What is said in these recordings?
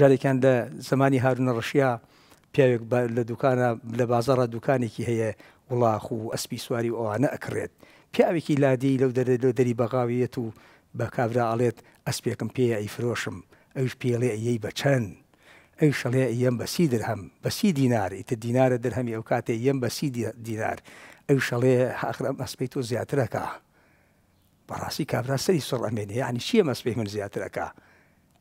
جارێکیان لە زمانی هارونە ڕەشیا پیاوێک لە دوکانە لە بازارە دوکانێکی هەیە وڵاخ و ئەسپی سواری ئەوانە ئەکرێت پیاوێکی لادی لەو دەرێت لە دەری بەغاویەت و بە کابرا ئاڵێت ئەسپێکم پێ ئەیفرۆشم ئەوش پێڵێ ئەیەی بە چەند ئەو شەڵێ ئەم بەسی درهەم بەسی دینار ئیتە دینارە دەرهەمی ئەو کاتێ یەم بەسی دینار ئەو شەڵێ حخرم ئەسپی تۆ زیاترەکە بەڕاستی کابرا سەری سڵ ئەمێنێ ینی چیە مەسپی من زیاترەکە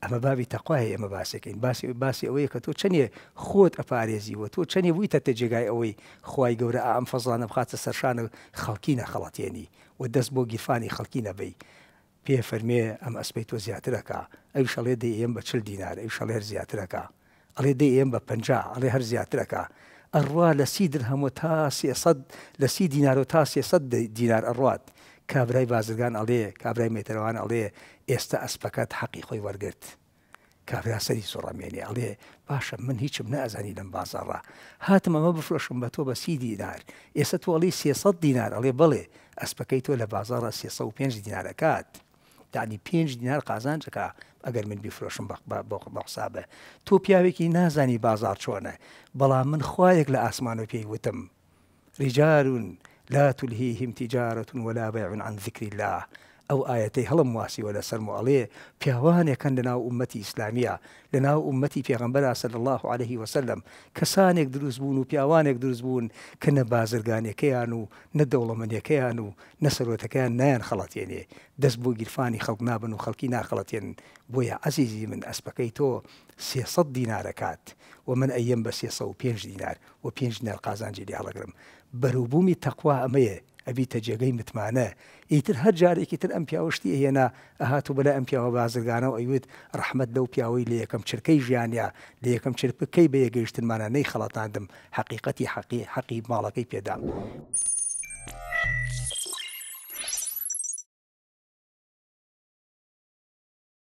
ئەمە باوی تەقاای ئەمە باسەکەین باسی باسی ئەوەیە کە تۆ چەنێ خۆت ئەپارێزیوە تۆ چەنێ ویتە تێجێگای ئەوەی خی گەورە ئام فەزانە بخاتە سەرشانە خەڵکی نەخەڵەتێنی و دەست بۆ گیفانی خەڵکی نەبی پێ فەرمێ ئەم ئەسپی تۆ زیاترەکە ئەو شەڵێ دی ئێم بە چل دینار ئەو شەڵێر زیاترەکە ئەڵێ دی ئێم بە پ ئەڵێ هەر زیاترەکە ئەڕوا لە سیدر هەموو تا سێسەد لە سی دینار و تا سێسەد دینار ئەڕات کابرای بازرگان ئەڵێ کابرای مێتەوان ئەڵێ ئێستا ئەسپەکەت حەقی خۆی وەرگرت کابراسەری سوڕامێنێ ئەڵێ باشە من هیچم نازانی لەم بازارڕ هاتم ئەمە بفرۆشم بە تۆ بە سی دیینار ئێستا تۆڵی سێسە دیینار ئەڵێ بڵێ ئەسپەکەی تۆ لە بازارە سێسە و پێنج دیینارەکات دانی پێنج دیینار قازانجەکە ئەگەر من بیفرۆشم بەقسابە تۆ پیاوێکی نازانی بازار چۆنە بەڵام من خوایەک لە ئاسمان و پێی وتم ریجارون لا تلهيهم تجارة ولا بيع عن ذكر الله ئەو ئاەتەی هەڵم واسیوە لە سەرموواڵێ پیاوانێکەن لە ناو عومەتی ئیسلامیە لە ناو عومەتی پێغمبەر سەد الله عليه وسلم کەسانێک دروست بوون و پیاوانێک دروست بوون کە نە بازرگانەکەیان و نە دەوڵەمەندەکەیان و نەسەرۆتەکەیان نایان خەڵەتێنێ دەست بۆ گیرفانی خەڵک نابن و خەڵکی ناخەڵەتێن بۆیە عزیزی من ئەسپەکەی تۆ سێسەد دینارەکات و من ئەیم بە سێسە و پێنج دینار و پێنج دینار قازانجی دیاڵەگرم بەروبوومی تەخوا ئەمەیە ئەبیتە جێگەی متمانە ئیتر هەر جارێکی تر ئەم پیاوەشتی هێنا ئەهات و بەلا ئەم پیاوە بازرگانە و ئەیوت ڕحمد لەو پیاوەی لە یەکەم چرکەی ژیانیا لە یەکەم چرپەکەی بە یەگەیشتمانە نەی خەڵاتاندم حقیقەتی حەقی حەقی ماڵەکەی پێدام.